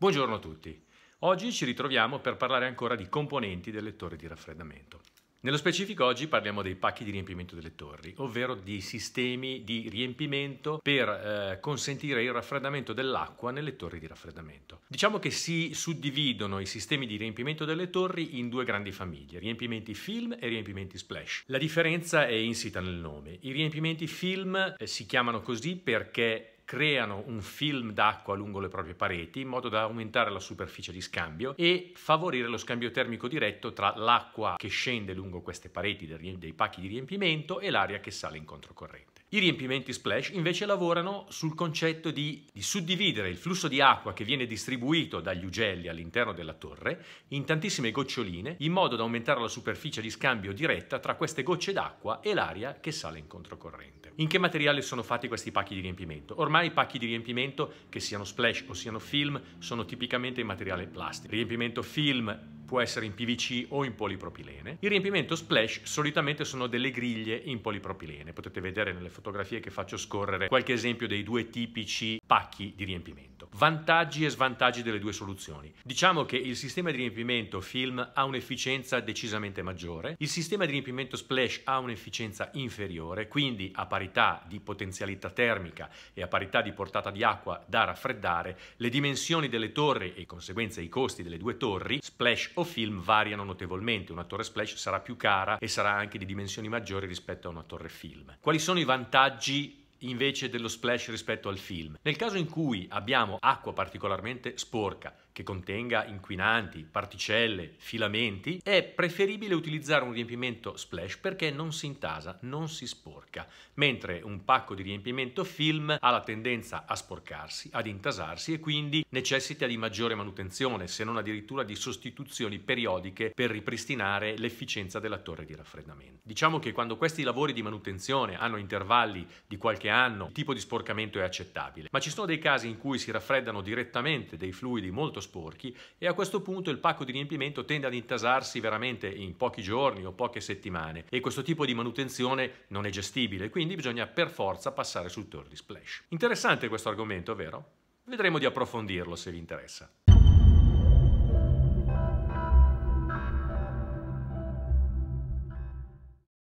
Buongiorno a tutti. Oggi ci ritroviamo per parlare ancora di componenti delle torri di raffreddamento. Nello specifico oggi parliamo dei pacchi di riempimento delle torri, ovvero di sistemi di riempimento per eh, consentire il raffreddamento dell'acqua nelle torri di raffreddamento. Diciamo che si suddividono i sistemi di riempimento delle torri in due grandi famiglie, riempimenti film e riempimenti splash. La differenza è insita nel nome. I riempimenti film eh, si chiamano così perché creano un film d'acqua lungo le proprie pareti in modo da aumentare la superficie di scambio e favorire lo scambio termico diretto tra l'acqua che scende lungo queste pareti dei pacchi di riempimento e l'aria che sale in controcorrente. I riempimenti splash invece lavorano sul concetto di, di, suddividere il flusso di acqua che viene distribuito dagli ugelli all'interno della torre in tantissime goccioline in modo da aumentare la superficie di scambio diretta tra queste gocce d'acqua e l'aria che sale in controcorrente. In che materiale sono fatti questi pacchi di riempimento? Ormai i pacchi di riempimento, che siano splash o siano film, sono tipicamente in materiale plastico. Riempimento film può essere in PVC o in polipropilene. Il riempimento splash solitamente sono delle griglie in polipropilene, potete vedere nelle fotografie che faccio scorrere qualche esempio dei due tipici pacchi di riempimento. Vantaggi e svantaggi delle due soluzioni. Diciamo che il sistema di riempimento film ha un'efficienza decisamente maggiore, il sistema di riempimento splash ha un'efficienza inferiore, quindi a parità di potenzialità termica e a parità di portata di acqua da raffreddare, le dimensioni delle torri e conseguenza i costi delle due torri, splash o film, variano notevolmente. Una torre splash sarà più cara e sarà anche di dimensioni maggiori rispetto a una torre film. Quali sono i vantaggi invece dello splash rispetto al film. Nel caso in cui abbiamo acqua particolarmente sporca, che contenga inquinanti, particelle, filamenti, è preferibile utilizzare un riempimento splash perché non si intasa, non si sporca, mentre un pacco di riempimento film ha la tendenza a sporcarsi, ad intasarsi e quindi necessita di maggiore manutenzione, se non addirittura di sostituzioni periodiche per ripristinare l'efficienza della torre di raffreddamento. Diciamo che quando questi lavori di manutenzione hanno intervalli di qualche che hanno, il tipo di sporcamento è accettabile, ma ci sono dei casi in cui si raffreddano direttamente dei fluidi molto sporchi e a questo punto il pacco di riempimento tende ad intasarsi veramente in pochi giorni o poche settimane e questo tipo di manutenzione non è gestibile, quindi bisogna per forza passare sul tour di splash. Interessante questo argomento, vero? Vedremo di approfondirlo se vi interessa.